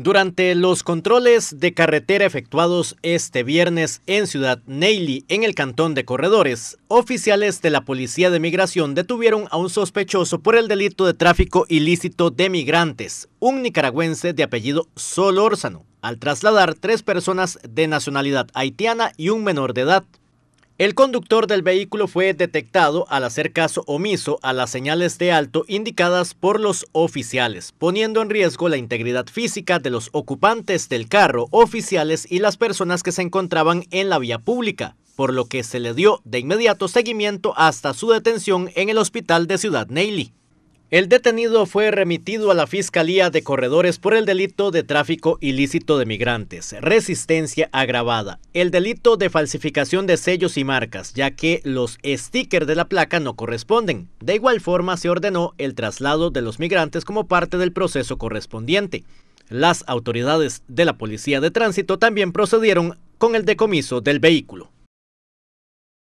Durante los controles de carretera efectuados este viernes en Ciudad Neily, en el cantón de Corredores, oficiales de la Policía de Migración detuvieron a un sospechoso por el delito de tráfico ilícito de migrantes, un nicaragüense de apellido Solórzano, al trasladar tres personas de nacionalidad haitiana y un menor de edad. El conductor del vehículo fue detectado al hacer caso omiso a las señales de alto indicadas por los oficiales, poniendo en riesgo la integridad física de los ocupantes del carro, oficiales y las personas que se encontraban en la vía pública, por lo que se le dio de inmediato seguimiento hasta su detención en el hospital de Ciudad Neily. El detenido fue remitido a la Fiscalía de Corredores por el delito de tráfico ilícito de migrantes, resistencia agravada, el delito de falsificación de sellos y marcas, ya que los stickers de la placa no corresponden. De igual forma, se ordenó el traslado de los migrantes como parte del proceso correspondiente. Las autoridades de la Policía de Tránsito también procedieron con el decomiso del vehículo.